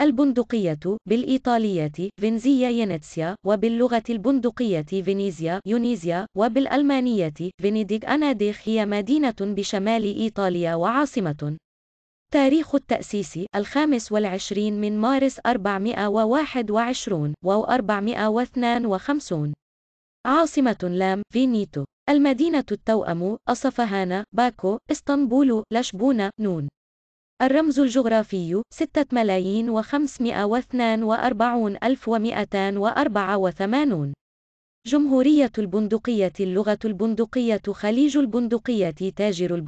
البندقية بالإيطالية فينزيا ينتسيا وباللغة البندقية فينيزيا يونيزيا وبالألمانية فينيديغ أناديخ هي مدينة بشمال إيطاليا وعاصمة تاريخ التأسيس الخامس والعشرين من مارس 421 و 452 عاصمة لام فينيتو المدينة التوأم أصفهان باكو اسطنبول لشبونة نون الرمز الجغرافي 6 ملايين و وأربعون ألف وأربعة وثمانون جمهوريه البندقية اللغة البندقية خليج البندقية تاجر البندقية